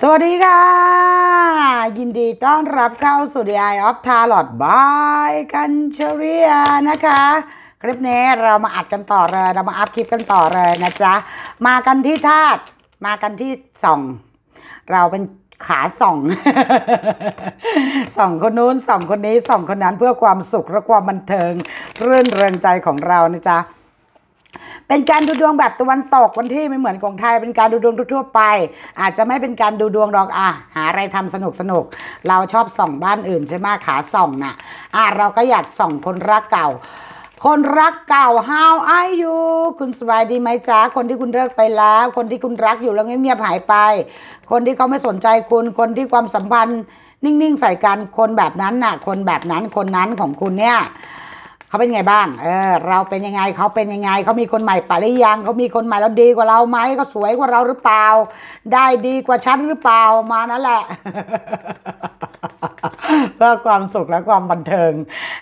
สวัสดีค่ะยินดีต้อนรับเข้าสู่ไอออฟทาร์ลอดบายกันเชรียนะคะ คลิปนี้เรามาอัดกันต่อเลยเรามาอัพคลิปกันต่อเลยนะจ๊ะมากันที่ธาตุมากันที่ ส่อง เราเป็นขาส่องส่องคนนู้นส่อง คนนี้ส่องคนนั้นเพื่อความสุขและความบันเทิงเรื่นเริงใจของเรานะจ๊ะเป็นการดูดวงแบบตะวันตก วันที่ไม่เหมือนของไทย เป็นการดูดวงทั่วไป อาจจะไม่เป็นการดูดวงหรอกอ่ะหาอะไรทำสนุกสนุกเราชอบส่องบ้านอื่นใช่ไหมขาส่องนะ่ะอ่ะ เราก็อยากส่องคนรักเก่า คนรักเก่า how are you คุณสบายดีไหมจ๊ะคนที่คุณเลิกไปแล้ว คนที่คุณรักอยู่แล้วเงียบหายไป คนที่เขาไม่สนใจคุณ คนที่ความสัมพันธ์ นิ่งๆใส่กันคนแบบนั้นน่ะ คนแบบนั้นคนนั้นของคุณเนี่ยเขาเป็นไงบ้าง เออ เราเป็นยังไงเขาเป็นยังไง เขามีคนใหม่ปะหรือยัง เขามีคนใหม่แล้วดีกว่าเราไหมเขาสวยกว่าเราหรือเปล่า ได้ดีกว่าฉันหรือเปล่ามานั่นแหละ เพื่อความสุขและความบันเทิง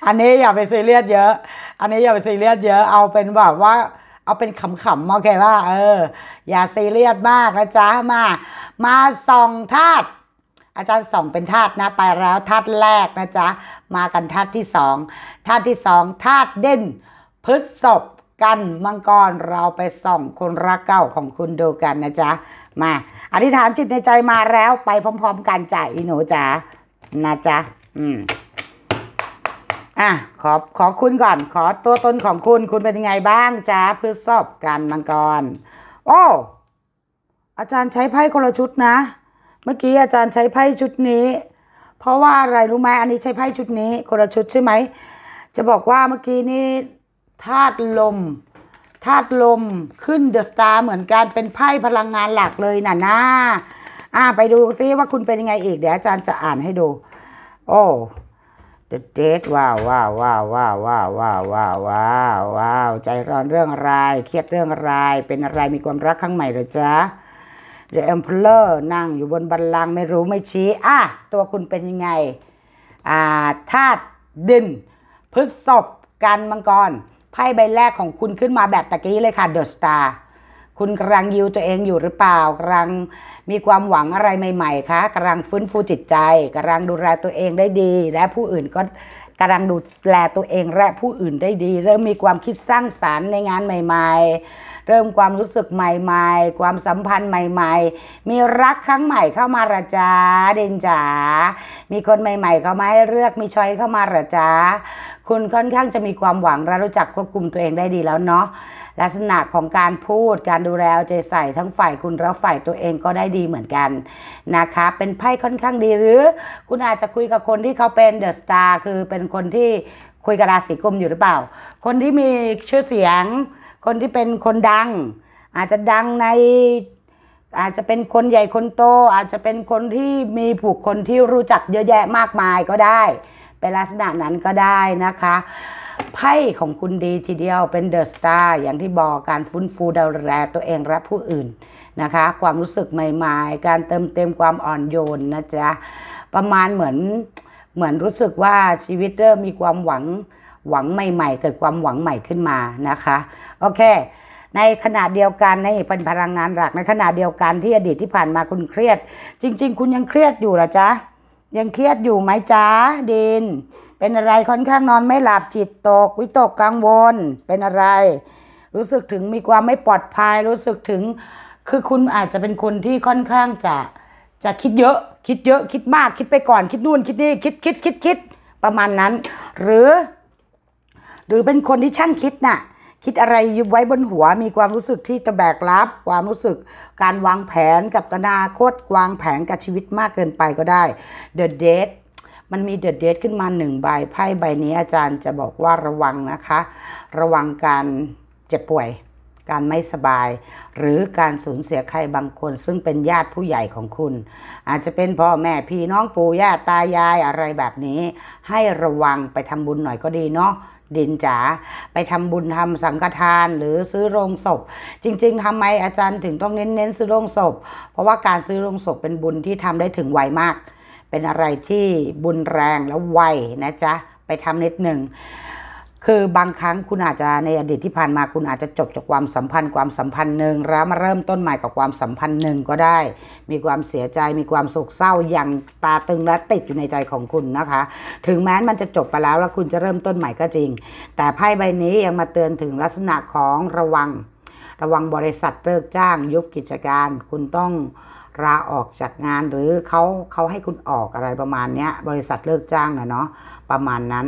อันนี้อย่าไปซีเรียสเยอะ อันนี้อย่าไปซีเรียสเยอะ เอาเป็นแบบว่า เอาเป็นขำๆโอเคว่า เออ อย่าซีเรียสมากนะจ๊ะ มา มาส่องธาตุ อาจารย์ส่องเป็นธาตุนะไปแล้วธาตุแรกนะจ๊ะมากันธาตุที่สองธาตุที่สองธาตุเด่นพฤษพกัน มังกร เราไปส่องคนรักเก่าของคุณดูกันนะจ๊ะ มาอธิษฐานจิตในใจมาแล้วไปพร้อมๆกันจ่าอีหนูจ๋านะจ๊ะ อืม อ่ะขอขอคุณก่อนขอตัวตนของคุณคุณเป็นยังไงบ้างจ๊ะพฤษพกันมังกร โอ้ อาจารย์ใช้ไพ่คนละชุดนะ เมื่อกี้อาจารย์ใช้ไพ่ชุดนี้เพราะว่าอะไรรู้ไหมอันนี้ใช้ไพ่ชุดนี้คนละชุดใช่ไหม จะบอกว่าเมื่อกี้นี้ธาตุลมธาตุลมขึ้นเดอะสตาร์เหมือนกันเป็นไพ่พลังงานหลักเลยน่ะนะอ่าไปดูซิว่าคุณเป็นยังไงอีกเดี๋ยว อาจารย์จะอ่านให้ดู โอ้เดเดดว้าวว้าวว้าวว้าวว้าวว้าวว้าวว้าววาวใจร้อนเรื่องอะไร เครียดเรื่องอะไร เป็นอะไรมีความรักครั้งใหม่หรือจ๊ะ The Emperor นั่งอยู่บนบันลังไม่รู้ไม่ชี้อ่ะ ตัวคุณเป็นยังไง อ่าธาตุดินพฤษภกันมังกรไพ่ใบแรกของคุณขึ้นมาแบบตะกี้เลยค่ะ The Star คุณกำลังยิวตัวเองอยู่หรือเปล่ากำลังมีความหวังอะไรใหม่ๆคะกำลังฟื้นฟูจิตใจกำลังดูแลตัวเองได้ดี และผู้อื่นก็กำลังดูแลตัวเองและผู้อื่นได้ดีเริ่มมีความคิดสร้างสารรค์ในงานใหม่ ๆเริ่มความรู้สึกใหม่ ๆ ความสัมพันธ์ใหม่ ๆ มีรักครั้งใหม่เข้ามาระจ้าเดนจ๋ามีคนใหม่ๆ เข้ามาให้เลือกมีช้อยเข้ามาระจ้าคุณค่อนข้างจะมีความหวังและรู้จักควบคุมตัวเองได้ดีแล้วเนาะ ลักษณะของการพูดการดูแลเอาใจใส่ทั้งฝ่ายคุณและฝ่ายตัวเองก็ได้ดีเหมือนกันนะคะ เป็นไพ่ค่อนข้างดีหรือคุณอาจจะคุยกับคนที่เขาเป็นเดอะสตาร์คือเป็นคนที่คุยกับราศีกุมอยู่หรือเปล่า คนที่มีชื่อเสียงคนที่เป็นคนดังอาจจะดังในอาจจะเป็นคนใหญ่คนโตอาจจะเป็นคนที่มีผูกคนที่รู้จักเยอะแยะมากมายก็ได้ เป็นลักษณะนั้นก็ได้นะคะไพ่ของคุณดีทีเดียวเป็นเดอะสตาร์อย่างที่บอกการฟื้นฟูดูแลตัวเองและผู้อื่นนะคะ ความรู้สึกใหม่ๆ การเติมเต็มความอ่อนโยนนะจ๊ะประมาณเหมือนเหมือนรู้สึกว่าชีวิตเริ่มมีความหวังหวังใหม่ ๆ เกิดความหวังใหม่ขึ้นมานะคะโอเค ในขณะเดียวกันในเป็นพลังงานหลัก ในขณะเดียวกันที่อดีตที่ผ่านมาคุณเครียด จริง ๆ คุณยังเครียดอยู่หรอจ๊ะยังเครียดอยู่ไหมจ๊ะดินเป็นอะไรค่อนข้างนอนไม่หลับจิตตก วิตกกังวลเป็นอะไร รู้สึกถึงมีความไม่ปลอดภัยรู้สึกถึงคือคุณอาจจะเป็นคนที่ค่อนข้างจะจะคิดเยอะคิดเยอะคิดมากคิดไปก่อน คิดนู่นคิดนี่คิดคิดคิดคิดประมาณนั้น หรือหรือเป็นคนที่ช่างคิดนะ่ะคิดอะไรไว้บนหัว มีความรู้สึกที่จะแบกรับความรู้สึกการวางแผนกับอนาคตวางแผนกับชีวิตมากเกินไปก็ได้เดอะเดทมันมีเดอะเดทขึ้นมาหนึ่งใบไพ่ใบนี้อาจารย์จะบอกว่าระวังนะคะ ระวังการเจ็บป่วย การไม่สบาย หรือการสูญเสียใครบางคน ซึ่งเป็นญาติผู้ใหญ่ของคุณ อาจจะเป็นพ่อแม่พี่น้องปู่ย่าตายายอะไรแบบนี้ ให้ระวังไปทำบุญหน่อยก็ดีเนาะดินจ๋าไปทำบุญทำสังฆทานหรือซื้อโรงศพ จริงๆ ทำไมอาจารย์ถึงต้องเน้นเน้นซื้อโรงศพ เพราะว่าการซื้อโรงศพเป็นบุญที่ทำได้ถึงไวมาก เป็นอะไรที่บุญแรงและไวนะจ๊ะ ไปทำนิดหนึ่งคือบางครั้งคุณอาจจะในอดีตที่ผ่านมาคุณอาจจะจบจากความสัมพันธ์ความสัมพันธ์หนึ่งแล้วมาเริ่มต้นใหม่กับความสัมพันธ์หนึ่งก็ได้ มีความเสียใจมีความโศกเศร้าอย่างตาตึงและติดอยู่ในใจของคุณนะคะ ถึงแม้มันจะจบไปแล้วแล้วคุณจะเริ่มต้นใหม่ก็จริง แต่ไพ่ใบนี้ยังมาเตือนถึงลักษณะของระวัง ระวังบริษัทเลิกจ้าง ยุบกิจการคุณต้องลาออกจากงานหรือเขาเขาให้คุณออกอะไรประมาณนี้บริษัทเลิกจ้างนะเนาะประมาณนั้น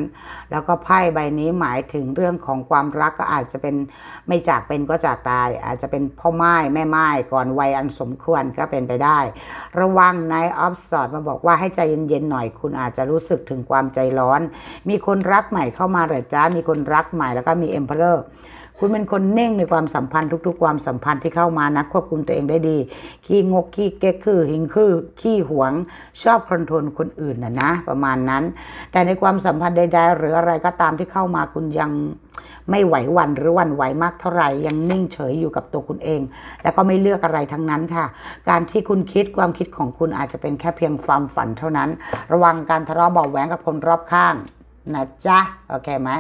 แล้วก็ไพ่ใบนี้หมายถึงเรื่องของความรักก็อาจจะเป็นไม่จากเป็นก็จากตาย อาจจะเป็นพ่อไม้แม่ไม้ก่อนวัยอันสมควรก็เป็นไปได้ระวังนายออฟสอดมาบอกว่า ให้ใจเย็นๆหน่อยคุณอาจจะรู้สึกถึงความใจร้อน มีคนรักใหม่เข้ามาหรือจ้ามีคนรักใหม่แล้วก็มีเอ็มเพลอร์คุณเป็นคนเน่งในความสัมพันธ์ทุกๆความสัมพันธ์ที่เข้ามานะ ควบคุมตัวเองได้ดีขี้งกขี้เก๊กคือหิงคือขี้หวง ชอบคอนโทรลคนอื่นนะนะ ประมาณนั้น แต่ในความสัมพันธ์ใดๆ หรืออะไรก็ตามที่เข้ามาคุณยังไม่ไหววันหรือวันไหวมากเท่าไหร่ยังนิ่งเฉยอยู่กับตัวคุณเอง แล้วก็ไม่เลือกอะไรทั้งนั้นค่ะ การที่คุณคิดความคิดของคุณอาจจะเป็นแค่เพียงความฝันเท่านั้น ระวังการทะเลาะเบาแหวงกับคนรอบข้างนะจ๊ะโอเคไหม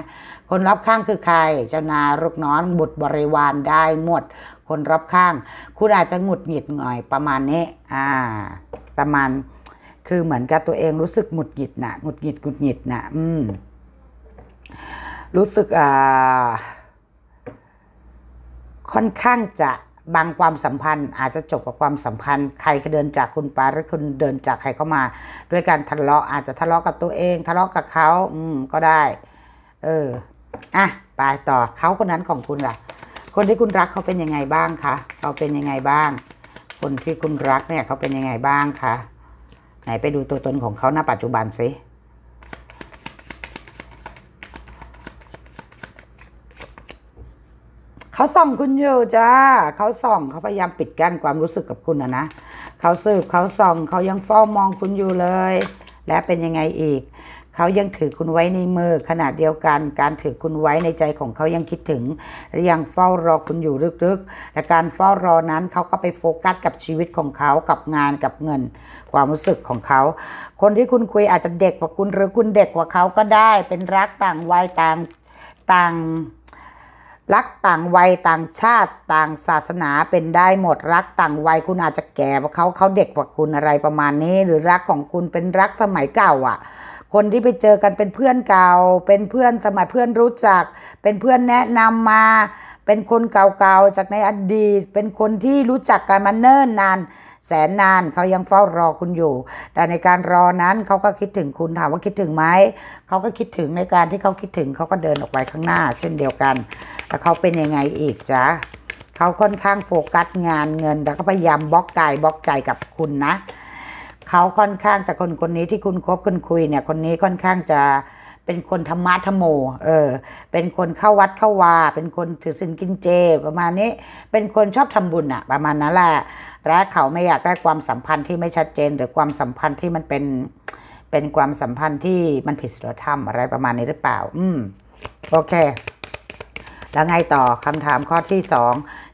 คนรับข้างคือใครเจ้านายลูกน้องบุตรบริวารได้หมด คนรับข้าง คุณอาจจะหงุดหงิดหน่อย ประมาณนี้ อ่า ประมาณ คือเหมือนกับตัวเอง รู้สึกหงุดหงิดนะหงุดหงิดหงุดหงิดนะอืมรู้สึกอ่าค่อนข้างจะบางความสัมพันธ์อาจจะจบกับความสัมพันธ์ ใครเดินจากคุณไปหรือคุณเดินจากใครเข้ามา ด้วยการทะเลาะอาจจะทะเลาะกับตัวเองทะเลาะกับเขาอืมก็ได้ เอออ่ะไปต่อเขาคนนั้นของคุณล่ะ คนที่คุณรักเขาเป็นยังไงบ้างคะเขาเป็นยังไงบ้าง คนที่คุณรักเนี่ยเขาเป็นยังไงบ้างคะไหนไปดูตัวตนของเขาณปัจจุบันสิเขาส่องคุณอยู่จ้า เขาส่องเขาพยายามปิดกั้นความรู้สึกกับคุณนะนะ เขาสืบเขาส่องเขายังเฝ้ามองคุณอยู่เลย และเป็นยังไงอีก เขายังถือคุณไว้ในมือ ขนาดเดียวกันการถือคุณไว้ในใจของเขายังคิดถึงและยังเฝ้ารอคุณอยู่ลึกๆ และการเฝ้ารอนั้น เขาก็ไปโฟกัสกับชีวิตของเขา กับงาน กับเงิน ความรู้สึกของเขา คนที่คุณคุยอาจจะเด็กกว่าคุณหรือคุณเด็กกว่าเขาก็ได้ เป็นรักต่างวัยต่างต่างางรักต่างวัยต่างชาติต่างศาสนาเป็นได้หมดรักต่างวัยคุณอาจจะแก่กว่าเขาเขาเด็กกว่าคุณอะไรประมาณนี้ หรือรักของคุณเป็นรักสมัยเก่าอ่ะ คนที่ไปเจอกันเป็นเพื่อนเก่า เป็นเพื่อนสมัยเพื่อนรู้จัก เป็นเพื่อนแนะนำมา เป็นคนเก่าๆจากในอดีต เป็นคนที่รู้จักกันมาเนิ่นนาน แสนนานเขายังเฝ้ารอคุณอยู่ แต่ในการรอนั้นเขาก็คิดถึงคุณถามว่าคิดถึงไหมเขาก็คิดถึงในการที่เขาคิดถึงเขาก็เดินออกไปข้างหน้า เช่นเดียวกันแล้วเขาเป็นยังไงอีกจ๊ะเขาค่อนข้างโฟกัสงานเงินแล้วก็พยายามบล็อกกายบล็อกใจกับคุณนะ เขาค่อนข้างจากคนคนนี้ที่คุณคบคุณคุยเนี่ย คนนี้ค่อนข้างจะเป็นคนธรรมะธรรมโม เออ เป็นคนเข้าวัดเข้าวา เป็นคนถือศีลกินเจ ประมาณนี้ เป็นคนชอบทำบุญอะประมาณนั้นแหละและ เขาไม่อยากได้ความสัมพันธ์ที่ไม่ชัดเจน หรือความสัมพันธ์ที่มันเป็นเป็นความสัมพันธ์ที่มันผิดศีลธรรมอะไรประมาณนี้หรือเปล่า อืม โอเคแล้วไงต่อคำถามข้อที่สอง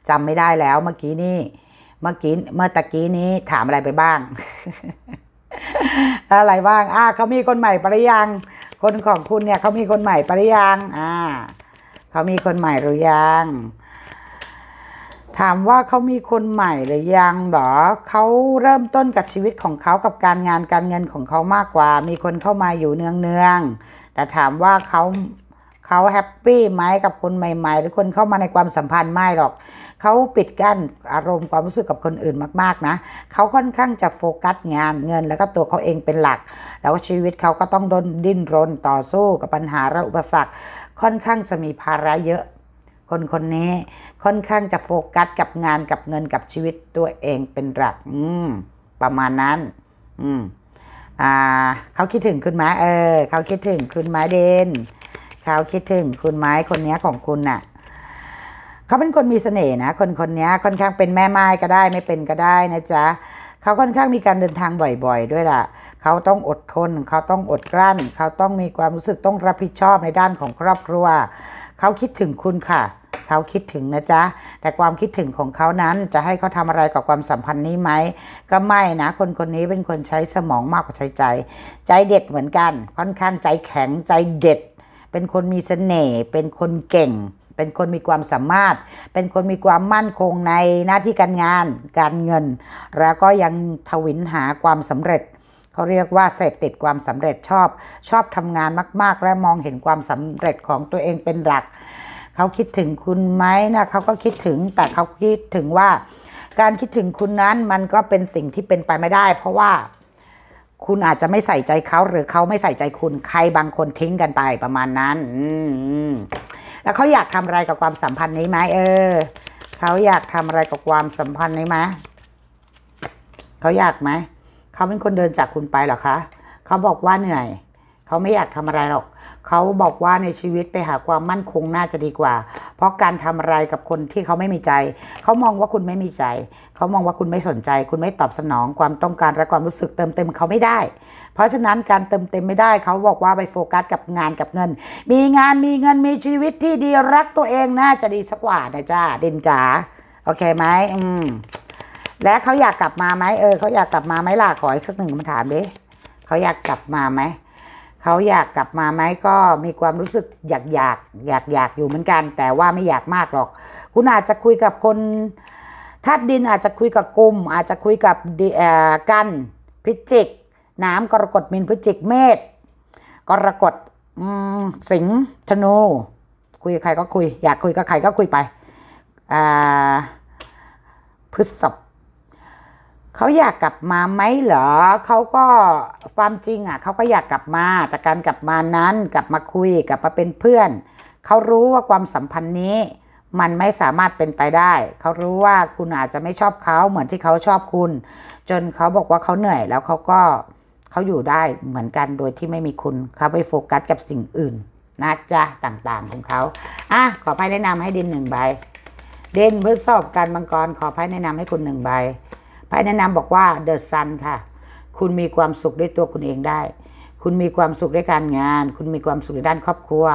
จำไม่ได้แล้ว เมื่อกี้นี่เมื่อกี้เมื่อตะกี้นี้ถามอะไรไปบ้างอะไรบ้างอ่าเขามีคนใหม่ปริยังคนของคุณเนี่ยเขามีคนใหม่ปริยังอ่าเขามีคนใหม่หรือยัง ถามว่าเขามีคนใหม่หรือยังหรอเขาเริ่มต้นกับชีวิตของเขากับการงานการเงินของเขามากกว่า มีคนเข้ามาอยู่เนืองเนืองแต่ถามว่าเขาเขาแฮปปี้ไหมกับคนใหม่ๆ หรือคนเข้ามาในความสัมพันธ์ไม่หรอก เขาปิดกั้นอารมณ์ความรู้สึกกับคนอื่นมากๆนะ เขาค่อนข้างจะโฟกัสงานเงินแล้วก็ตัวเขาเองเป็นหลัก แล้วก็ชีวิตเขาก็ต้องดนดิ้นรนต่อสู้กับปัญหาและอุปสรรค ค่อนข้างจะมีภาระเยอะ คนคนนี้ ค่อนข้างจะโฟกัสกับงานกับเงินกับชีวิตตัวเองเป็นหลัก อืมประมาณนั้น อืม อ่าเขาคิดถึงคุณไหมเออ เขาคิดถึงคุณไหมเดนเขาคิดถึงคุณไม้คนนี้ของคุณน่ะ เขาเป็นคนมีเสน่ห์นะ คนคนนี้ค่อนข้างเป็นแม่ไม้ก็ได้ไม่เป็นก็ได้นะจ๊ะ เขาค่อนข้างมีการเดินทางบ่อยๆ ด้วยล่ะ เขาต้องอดทน เขาต้องอดกลั้นเขาต้องมีความรู้สึกต้องรับผิดชอบในด้านของครอบครัว เขาคิดถึงคุณค่ะ เขาคิดถึงนะจ๊ะ แต่ความคิดถึงของเขานั้นจะให้เขาทำอะไรกับความสัมพันธ์นี้ไหมก็ไม่นะ คนคนนี้เป็นคนใช้สมองมากกว่าใช้ใจ ใจเด็ดเหมือนกัน ค่อนข้างใจแข็งใจเด็ดเป็นคนมีสเสน่ห์ เป็นคนเก่ง เป็นคนมีความสามารถ เป็นคนมีความมั่นคงในหน้าที่การงาน การเงิน แล้วก็ยังทวินหาความสำเร็จ เขาเรียกว่า เสพติดความสำเร็จชอบชอบทำงานมาก ๆ และมองเห็นความสำเร็จของตัวเองเป็นหลัก เขาคิดถึงคุณไหมนะเขาก็คิดถึง แต่เขาคิดถึงว่า การคิดถึงคุณนั้นมันก็เป็นสิ่งที่เป็นไปไม่ได้ เพราะว่าคุณอาจจะไม่ใส่ใจเขาหรือเขาไม่ใส่ใจคุณใครบางคนทิ้งกันไปประมาณนั้นแล้วเขาอยากทำอะไรกับความสัมพันธ์นี้ไหมเออเขาอยากทำอะไรกับความสัมพันธ์นี้ไหมเขาอยากไหมเขาเป็นคนเดินจากคุณไปหรอคะเขาบอกว่าเหนื่อยเขาไม่อยากทำอะไรหรอก เขาบอกว่าในชีวิตไปหาความมั่นคงน่าจะดีกว่า เพราะการทำอะไรกับคนที่เขาไม่มีใจ เขามองว่าคุณไม่มีใจ เขามองว่าคุณไม่สนใจ คุณไม่ตอบสนองความต้องการและความรู้สึก เติมเต็ม เขาไม่ได้ เพราะฉะนั้นการเติมเต็มไม่ได้ เขาบอกว่าไปโฟกัส กับงานกับเงิน มีงานมีเงินมีชีวิตที่ดีรักตัวเองน่าจะดีสักกว่านะจ้าเด่นจ๋าโอเคไหมอืมและเขาอยากกลับมาไหมเออเขาอยากกลับมาไหมล่ะขออีกสักหนึ่งคำถามดิเขาอยากกลับมาไหมเขาอยากกลับมาไหมก็มีความรู้สึกอยากอยากอยากอยากอยู่เหมือนกันแต่ว่าไม่อยากมากหรอก คุณอาจจะคุยกับคนธาตุดินอาจจะคุยกับกลุ่ม อาจจะคุยกับกันพิจิก น้ำกรกฎมินพิจิกเมษกรกฎสิงห์ธนู คุยกับใคร ก็คุย อยากคุยกับใครก็คุยไปพฤษภเขาอยากกลับมาไหมเหรอ เขาก็ความจริงอ่ะ เขาก็อยากกลับมา แต่การกลับมานั้น กลับมาคุยกลับมาเป็นเพื่อน เขารู้ว่าความสัมพันธ์นี้ มันไม่สามารถเป็นไปได้ เขารู้ว่าคุณอาจจะไม่ชอบเขาเหมือนที่เขาชอบคุณ จนเขาบอกว่าเขาเหนื่อยแล้วเขาก็เขาอยู่ได้เหมือนกันโดยที่ไม่มีคุณเขาไปโฟกัสกับสิ่งอื่นนะจ๊ะต่างๆของเขาอ่ะขอไพ่แนะนำให้ดินหนึ่งใบ เด่นเพื่อสอบการมังกรขอไพ่แนะนำให้คุณหนึ่งใบพ่แนะนำบอกว่าเดอะซันค่ะ คุณมีความสุขด้วยตัวคุณเองได้ คุณมีความสุขในการงาน คุณมีความสุขในด้านครอบครัว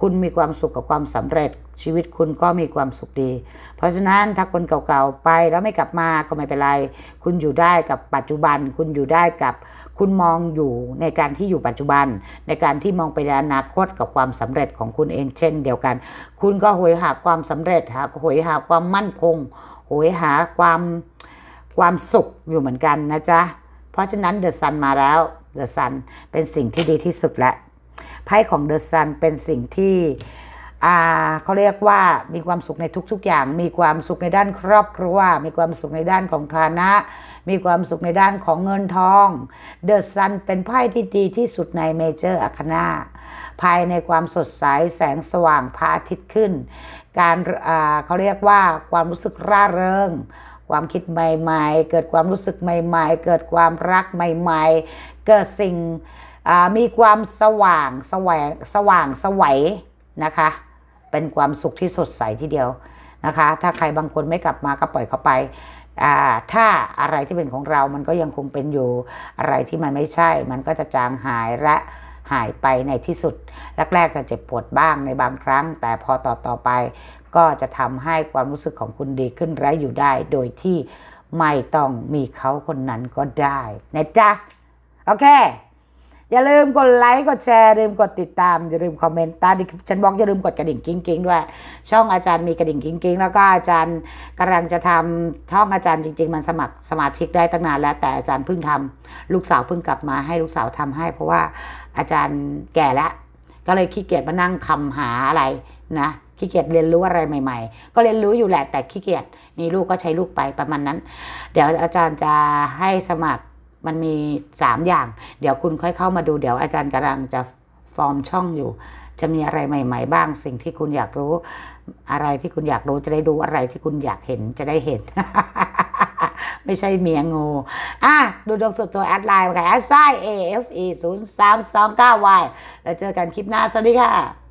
คุณมีความสุขกับความสำเร็จชีวิตคุณก็มีความสุขดี เพราะฉะนั้นถ้าคนเก่าๆ ไป แล้วไม่กลับมาก็ไม่เป็นไร คุณอยู่ได้กับปัจจุบัน คุณอยู่ได้กับคุณมองอยู่ในการที่อยู่ปัจจุบัน ในการที่มองไปในอนาคตกับความสำเร็จของคุณเอง เช่น เดียวกัน คุณก็หวยหาความสำเร็จ หาหวยหาความมั่นคงหวยหาความความสุขอยู่เหมือนกันนะจ๊ะ เพราะฉะนั้นเดอะซันมาแล้วเดอะซันเป็นสิ่งที่ดีที่สุดและไพ่ของเดอะซันเป็นสิ่งที่เขาเรียกว่ามีความสุขในทุกๆอย่างมีความสุขในด้านครอบครัวมีความสุขในด้านของฐานะ มีความสุขในด้านของเงินทองเดอะซันเป็นไพ่ที่ดีที่สุดในเมเจอร์อัคนาภายในความสดใสแสงสว่างพระอาทิตย์ขึ้นการเขาเรียกว่าความรู้สึกร่าเริงความคิดใหม่ ๆ เกิดความรู้สึกใหม่ๆ เกิดความรักใหม่ ๆ เกิดสิ่ง มีความสว่างสว่างสว่างสวัยนะคะ เป็นความสุขที่สดใสทีเดียวนะคะ ถ้าใครบางคนไม่กลับมาก็ปล่อยเขาไป ถ้าอะไรที่เป็นของเรามันก็ยังคงเป็นอยู่ อะไรที่มันไม่ใช่ มันก็จะจางหายและหายไปในที่สุด แรกๆจะเจ็บปวดบ้างในบางครั้ง แต่พอต่อต่อไปก็จะทำให้ความรู้สึกของคุณดีขึ้นและอยู่ได้ โดยที่ไม่ต้องมีเขาคนนั้นก็ได้ นะจ๊ะ โอเค อย่าลืมกดไลค์กดแชร์ลืมกดติดตามอย่าลืมคอมเมนต์ตาดิฉันบอกอย่าลืมกดกระดิ่งกิ้งกิ้งด้วย ช่องอาจารย์มีกระดิ่งกิ้งกิ้งแล้วก็อาจารย์กำลังจะทำท่องอาจารย์จริง ๆ มันสมัครสมาชิกได้ตั้งนานแล้ว แต่อาจารย์เพิ่งทำ ลูกสาวเพิ่งกลับมาให้ลูกสาวทำให้ เพราะว่าอาจารย์แก่แล้วก็เลยขี้เกียจมานั่งคำหาอะไรนะขี้เกียจเรียนรู้อะไรใหม่ๆ ก็เรียนรู้อยู่แหละแต่ขี้เกียจมีลูกก็ใช้ลูกไปประมาณนั้น เดี๋ยวอาจารย์จะให้สมัคร มันมี 3 อย่าง เดี๋ยวคุณค่อยเข้ามาดูเดี๋ยวอาจารย์กำลังจะฟอร์มช่องอยู่ จะมีอะไรใหม่ๆ บ้างสิ่งที่คุณอยากรู้อะไรที่คุณอยากรู้ จะได้ดูอะไรที่คุณอยากเห็นจะได้เห็น ไม่ใช่เมียงูอ่ะดูดวงสุดตัวแอดไลน์ค่ะแอดไซน์ AFE 0 3 2 9 Y แล้วเจอกันคลิปหน้าสวัสดีค่ะ